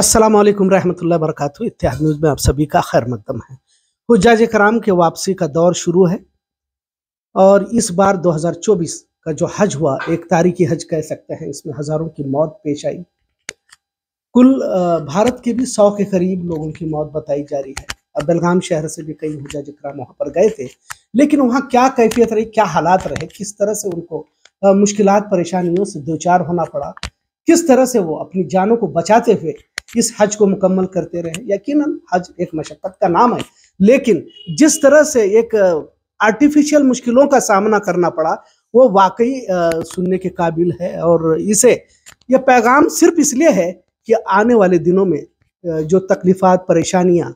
अस्सलाम वालेकुम रहमतुल्लाहि इतिहाद इत्तेहाद न्यूज़ में आप सभी का खैर मकदम है हजाज कराम के वापसी का दौर शुरू है और इस बार 2024 का जो हज हुआ एक तारीखी हज कह सकते हैं इसमें हज़ारों की मौत पेश आई कुल भारत के भी सौ के करीब लोगों की मौत बताई जा रही है अब बेलगाम शहर से भी कई हजाज कराम वहाँ पर गए थे लेकिन वहाँ क्या कैफियत रही क्या हालात रहे किस तरह से उनको मुश्किल परेशानियों से दो चार होना पड़ा किस तरह से वो अपनी जानों को बचाते हुए इस हज को मुकम्मल करते रहे यकीनन हज एक मशक्क़त का नाम है लेकिन जिस तरह से एक आर्टिफिशियल मुश्किलों का सामना करना पड़ा वो वाकई सुनने के काबिल है और इसे यह पैगाम सिर्फ इसलिए है कि आने वाले दिनों में जो तकलीफ़ात परेशानियाँ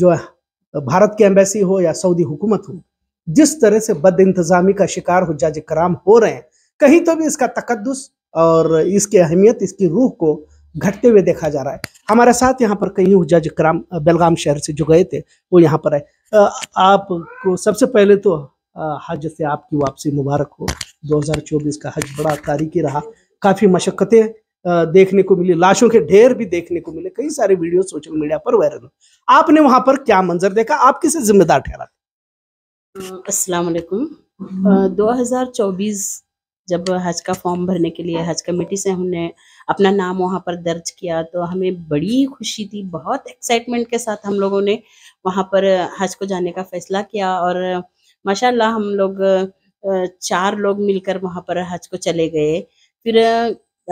जो भारत की एम्बेसी हो या सऊदी हुकूमत हो जिस तरह से बद इंतज़ामी का शिकार जाज कराम हो रहे हैं कहीं तो भी इसका तकदस और इसकी अहमियत इसकी रूह को घटते हुए देखा जा रहा है हमारे साथ यहाँ पर कई जज क्राम बेलगाम शहर से जो गए थे वो यहाँ पर आए आपको सबसे पहले तो हज से आपकी वापसी मुबारक हो 2024 का हज बड़ा तारीखी रहा काफ़ी मशक्क़तें देखने को मिली लाशों के ढेर भी देखने को मिले कई सारे वीडियो सोशल मीडिया पर वायरल आपने वहाँ पर क्या मंजर देखा आप किसे जिम्मेदार ठहरा अस्सलाम वालेकुम 2024 जब हज का फॉर्म भरने के लिए हज कमेटी से हमने अपना नाम वहाँ पर दर्ज किया तो हमें बड़ी खुशी थी बहुत एक्साइटमेंट के साथ हम लोगों ने वहाँ पर हज को जाने का फैसला किया और माशाल्लाह हम लोग चार लोग मिलकर वहाँ पर हज को चले गए फिर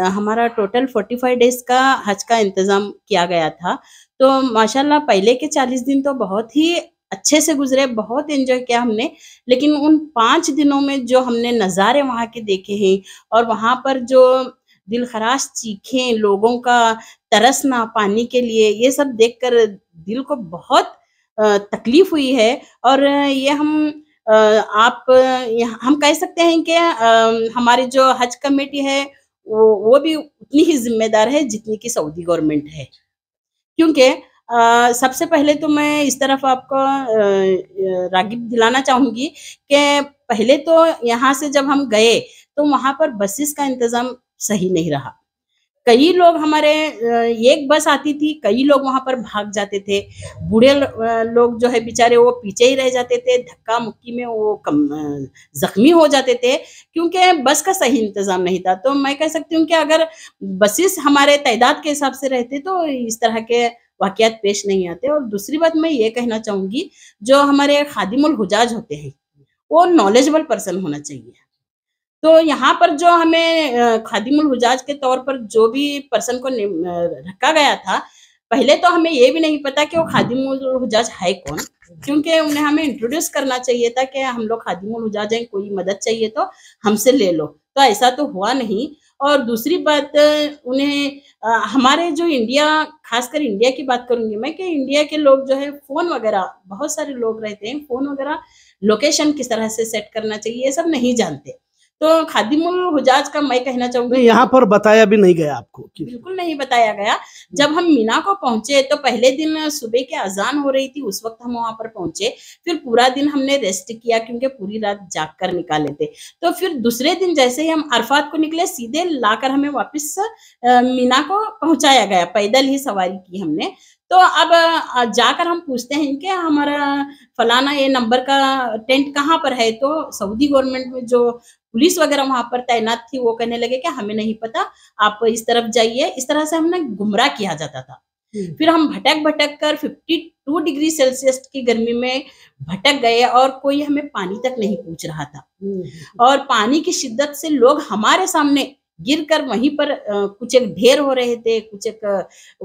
हमारा टोटल फोर्टी फाइव डेज का हज का इंतज़ाम किया गया था तो माशाल्लाह पहले के चालीस दिन तो बहुत ही अच्छे से गुजरे बहुत एंजॉय किया हमने लेकिन उन पाँच दिनों में जो हमने नज़ारे वहाँ के देखे हैं और वहाँ पर जो दिल खराश चीखें लोगों का तरसना पानी के लिए ये सब देखकर दिल को बहुत तकलीफ हुई है और ये हम आप हम कह सकते हैं कि हमारी जो हज कमेटी है वो वो भी उतनी ही जिम्मेदार है जितनी की सऊदी गवर्नमेंट है क्योंकि सबसे पहले तो मैं इस तरफ आपको रागिब दिलाना चाहूंगी कि पहले तो यहाँ से जब हम गए तो वहाँ पर बसेस का इंतज़ाम सही नहीं रहा कई लोग हमारे एक बस आती थी कई लोग वहां पर भाग जाते थे बूढ़े लोग जो है बेचारे वो पीछे ही रह जाते थे धक्का मुक्की में वो कम जख्मी हो जाते थे क्योंकि बस का सही इंतजाम नहीं था तो मैं कह सकती हूँ कि अगर बसेस हमारे तादाद के हिसाब से रहते तो इस तरह के वाकयात पेश नहीं आते और दूसरी बात मैं ये कहना चाहूँगी जो हमारे खादिमुल हुजाज होते हैं वो नॉलेजबल पर्सन होना चाहिए तो यहाँ पर जो हमें खादिम हुजाज के तौर पर जो भी पर्सन को रखा गया था पहले तो हमें ये भी नहीं पता कि वो खादिम हुजाज है कौन क्योंकि उन्हें हमें इंट्रोड्यूस करना चाहिए था कि हम लोग खादिम हुजाज हैं कोई मदद चाहिए तो हमसे ले लो तो ऐसा तो हुआ नहीं और दूसरी बात उन्हें आ, हमारे जो इंडिया खासकर इंडिया की बात करूंगी मैं कि इंडिया के लोग जो है फ़ोन वगैरह बहुत सारे लोग रहते हैं फ़ोन वगैरह लोकेशन किस तरह से सेट करना चाहिए ये सब नहीं जानते तो खादिम हुजाज का मैं कहना चाहूंगी यहाँ पर बताया भी नहीं गया आपको बिल्कुल नहीं बताया गया जब हम मीना को पहुंचे तो पहले दिन सुबह के अजान हो रही थी उस वक्त हम वहां पर पहुंचे फिर पूरा दिन हमने रेस्ट किया क्योंकि पूरी रात जाग कर निकाले थे तो फिर दूसरे दिन जैसे ही हम अरफात को निकले सीधे लाकर हमें वापिस मीना को पहुंचाया गया पैदल ही सवारी की हमने तो अब जाकर हम पूछते हैं कि हमारा फलाना ये नंबर का टेंट कहाँ पर है तो सऊदी गवर्नमेंट में जो पुलिस वगैरह वहां पर तैनात थी वो कहने लगे कि हमें नहीं पता आप इस तरफ जाइए इस तरह से हमने गुमराह किया जाता था हम्म। फिर हम भटक भटक कर 52 डिग्री सेल्सियस की गर्मी में भटक गए और कोई हमें पानी तक नहीं पूछ रहा था हम्म। और पानी की शिद्दत से लोग हमारे सामने गिर कर वहीं पर कुछ एक ढेर हो रहे थे कुछ एक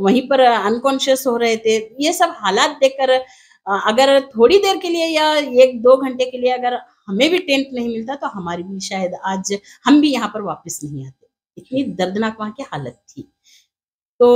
वहीं पर अनकॉन्शियस हो रहे थे ये सब हालात देखकर अगर थोड़ी देर के लिए या एक दो घंटे के लिए अगर हमें भी टेंट नहीं मिलता तो हमारी भी शायद आज हम भी यहाँ पर वापस नहीं आते इतनी दर्दनाक वहाँ की हालत थी तो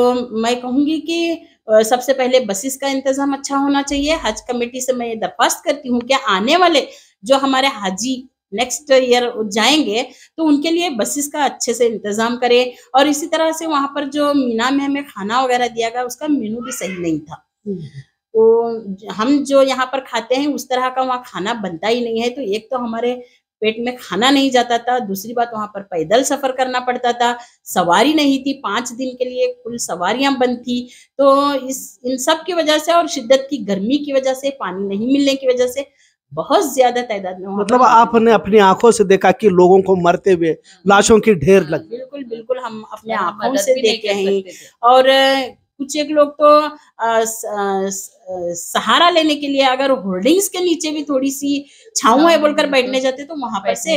मैं कहूँगी कि सबसे पहले बसेस का इंतजाम अच्छा होना चाहिए हज कमेटी से मैं ये दरख्वास्त करती हूँ कि आने वाले जो हमारे हाजी नेक्स्ट ईयर जाएंगे तो उनके लिए बसेस का अच्छे से इंतजाम करें और इसी तरह से वहाँ पर जो मीना में हमें खाना वगैरह दिया गया उसका मेनू भी सही नहीं था हम्म। तो हम जो यहाँ पर खाते हैं उस तरह का वहाँ खाना बनता ही नहीं है तो एक तो हमारे पेट में खाना नहीं जाता था दूसरी बात वहां पर पैदल सफर करना पड़ता था सवारी नहीं थी पांच दिन के लिए कुल सवारियाँ बंद थी तो इस इन सब की वजह से और शिद्दत की गर्मी की वजह से पानी नहीं मिलने की वजह से बहुत ज्यादा तादाद में मतलब आपने अपनी आंखों से देखा कि लोगों को मरते हुए हाँ। लाशों की ढेर हाँ, लग बिल्कुल बिल्कुल हम अपने आंखों से देखे हैं और कुछ एक लोग तो आ, स, आ, सहारा लेने के लिए अगर होर्डिंग्स के नीचे भी थोड़ी सी छाव है बोलकर बैठने तो जाते तो वहां पर से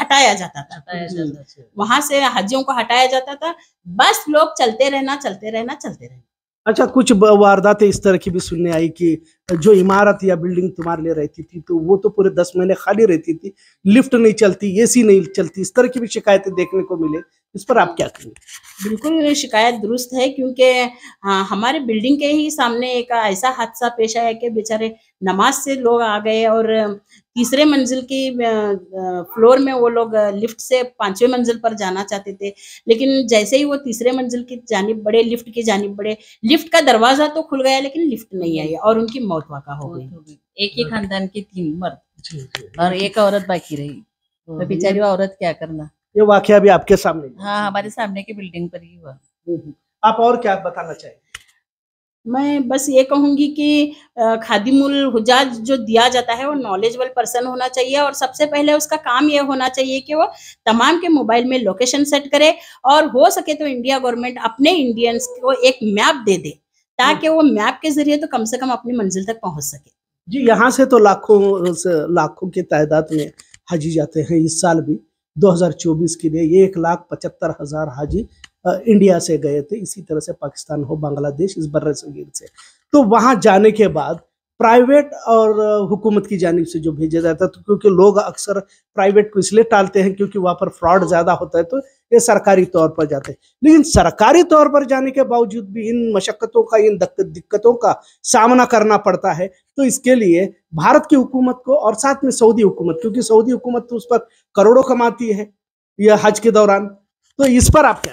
हटाया जाता था, हम्म। वहां से हाजियों को हटाया जाता था बस लोग चलते रहना चलते रहना चलते रहना अच्छा कुछ वारदातें इस तरह की भी सुनने आई कि जो इमारत या बिल्डिंग तुम्हारे लिए रहती थी तो वो तो पूरे दस महीने खाली रहती थी लिफ्ट नहीं चलती एसी नहीं चलती इस तरह की भी शिकायतें देखने को मिले इस पर आप क्या कहेंगे बिल्कुल शिकायत दुरुस्त है क्योंकि हमारे बिल्डिंग के ही सामने एक ऐसा हादसा पेश आया कि बेचारे नमाज से लोग आ गए और तीसरे मंजिल की फ्लोर में वो लोग लिफ्ट से पांचवें मंजिल पर जाना चाहते थे लेकिन जैसे ही वो तीसरे मंजिल की जानब बढ़े लिफ्ट की जानब बढ़े लिफ्ट का दरवाजा तो खुल गया लेकिन लिफ्ट नहीं आई और उनकी मौत वाका हो गई एक ही खानदान के तीन मर्द और एक औरत बाकी रही तो औरत क्या करना ये वाक्य अभी आपके सामने हाँ हमारे सामने की बिल्डिंग पर ही हुआ हम्म, हम्म। आप और क्या बताना चाहिए मैं बस ये कहूंगी कि खादिमुल हुजाज जो दिया जाता है वो नॉलेजबल पर्सन होना चाहिए और सबसे पहले उसका काम ये होना चाहिए कि वो तमाम के मोबाइल में लोकेशन सेट करे और हो सके तो इंडिया गवर्नमेंट अपने इंडियंस को एक मैप दे दे ताकि वो मैप के जरिए तो कम से कम अपनी मंजिल तक पहुंच सके जी यहाँ से तो लाखों लाखों की तादाद में हाजी जाते हैं इस साल भी 2024 के लिए एक लाख पचहत्तर हजार हाजी इंडिया से गए थे इसी तरह से पाकिस्तान हो बांग्लादेश इस बर्र सगीर से तो वहाँ जाने के बाद प्राइवेट और हुकूमत की जानब से जो भेजा जाता है तो क्योंकि लोग अक्सर प्राइवेट को इसलिए टालते हैं क्योंकि वहाँ पर फ्रॉड ज़्यादा होता है तो ये सरकारी तौर पर जाते हैं लेकिन सरकारी तौर पर जाने के बावजूद भी इन मशक्क़तों का इन दिक्कतों का सामना करना पड़ता है तो इसके लिए भारत की हुकूमत को और साथ में सऊदी हुकूमत क्योंकि सऊदी हुकूमत तो उस पर करोड़ों कमाती है यह हज के दौरान तो इस पर आप क्या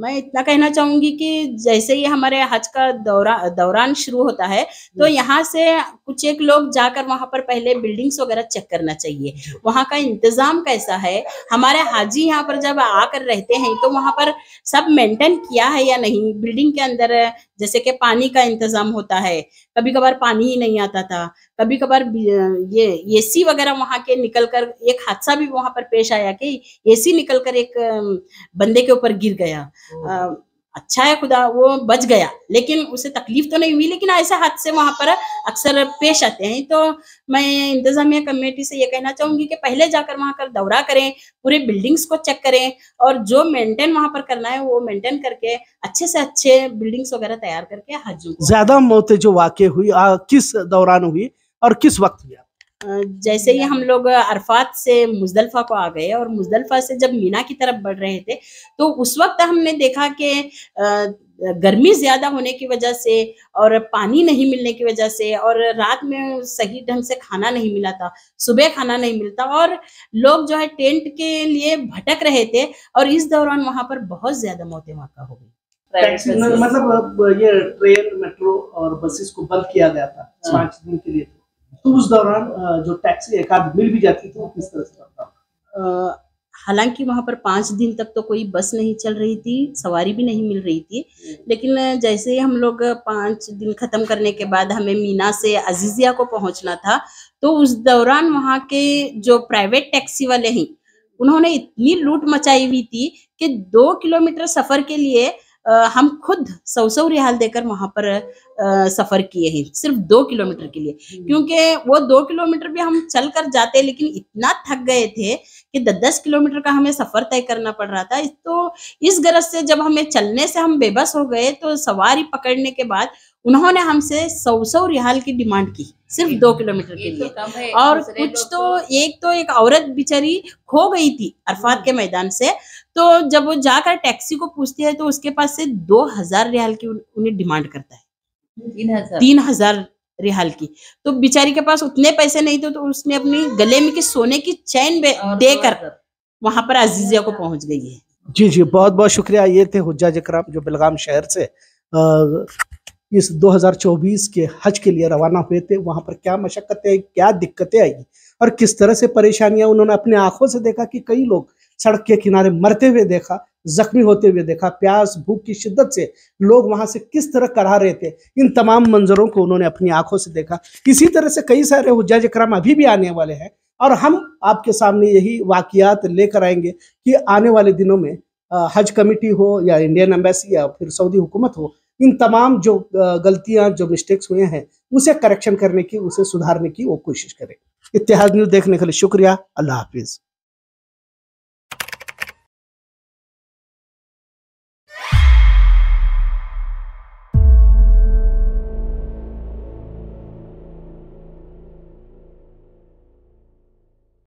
मैं इतना कहना चाहूंगी कि जैसे ही हमारे हज का दौरा दौरान शुरू होता है तो यहाँ से कुछ एक लोग जाकर वहाँ पर पहले बिल्डिंग्स वगैरह चेक करना चाहिए वहाँ का इंतजाम कैसा है हमारे हाजी यहाँ पर जब आकर रहते हैं तो वहाँ पर सब मेंटेन किया है या नहीं बिल्डिंग के अंदर जैसे कि पानी का इंतजाम होता है कभी कभार पानी ही नहीं आता था कभी कभार ये एसी वगैरह वहां के निकल कर एक हादसा भी वहां पर पेश आया कि एसी निकल कर एक बंदे के ऊपर गिर गया अच्छा है खुदा वो बच गया लेकिन उसे तकलीफ तो नहीं हुई लेकिन ऐसे हादसे वहां पर अक्सर पेश आते हैं तो मैं इंतजामिया कमेटी से ये कहना चाहूंगी कि पहले जाकर वहां कर दौरा करें पूरे बिल्डिंग्स को चेक करें और जो मेंटेन वहां पर करना है वो मेंटेन करके अच्छे से अच्छे बिल्डिंग्स वगैरह तैयार करके हज ज्यादा मौतें जो वाकई हुई आ, किस दौरान हुई और किस वक्त हुई जैसे ही हम लोग अरफात से मुजदलफा को आ गए और मुजदलफा से जब मीना की तरफ बढ़ रहे थे तो उस वक्त हमने देखा कि गर्मी ज़्यादा होने की वजह से और पानी नहीं मिलने की वजह से और रात में सही ढंग से खाना नहीं मिला था सुबह खाना नहीं मिलता और लोग जो है टेंट के लिए भटक रहे थे और इस दौरान वहाँ पर बहुत ज़्यादा मौतें वाक़ हो गई मतलब ये ट्रेन मेट्रो और बसेस को बंद किया गया था हाँ। पांच दिन के लिए तो उस दौरान जो टैक्सी एक आध मिल भी जाती थी तो वो किस तरह से करता हालांकि वहाँ पर पाँच दिन तक तो कोई बस नहीं चल रही थी सवारी भी नहीं मिल रही थी लेकिन जैसे ही हम लोग पाँच दिन ख़त्म करने के बाद हमें मीना से अजीजिया को पहुँचना था तो उस दौरान वहाँ के जो प्राइवेट टैक्सी वाले हैं उन्होंने इतनी लूट मचाई हुई थी कि दो किलोमीटर सफ़र के लिए हम खुद सौ सौ रिहाल देकर वहां पर सफ़र किए हैं सिर्फ दो किलोमीटर के लिए हम्म। क्योंकि वो दो किलोमीटर भी हम चल कर जाते लेकिन इतना थक गए थे कि दस दस किलोमीटर का हमें सफ़र तय करना पड़ रहा था तो इस गरज से जब हमें चलने से हम बेबस हो गए तो सवारी पकड़ने के बाद उन्होंने हमसे सौ सौ रिहाल की डिमांड की सिर्फ दो किलोमीटर के तो लिए और कुछ तो एक तो एक औरत बिचारी खो गई थी अरफात के मैदान से तो जब वो जाकर टैक्सी को पूछती है तो उसके पास से दो हजार रिहाल की उन्हें डिमांड करता है तीन हजार रिहाल की तो बिचारी के पास उतने पैसे नहीं थे तो उसने अपनी गले में की सोने की चैन देकर वहां पर अजीजिया को पहुंच गई है जी जी बहुत बहुत शुक्रिया ये थे हुज्जा जकराम जो बेलगाम शहर से आ, इस 2024 के हज के लिए रवाना हुए थे वहां पर क्या मशक्क़तें आई क्या दिक्कतें आई और किस तरह से परेशानियां उन्होंने अपने आंखों से देखा कि कई लोग सड़क के किनारे मरते हुए देखा जख्मी होते हुए देखा प्यास भूख की शिद्दत से लोग वहां से किस तरह करा रहे थे इन तमाम मंजरों को उन्होंने अपनी आंखों से देखा इसी तरह से कई सारे हजाज कराम अभी भी आने वाले हैं और हम आपके सामने यही वाकियात लेकर आएंगे कि आने वाले दिनों में हज कमेटी हो या इंडियन एम्बेसी या फिर सऊदी हुकूमत हो इन तमाम जो गलतियां जो मिस्टेक्स हुए हैं उसे करेक्शन करने की उसे सुधारने की वो कोशिश करें इतिहाद न्यूज देखने के लिए शुक्रिया अल्लाह हाफिज़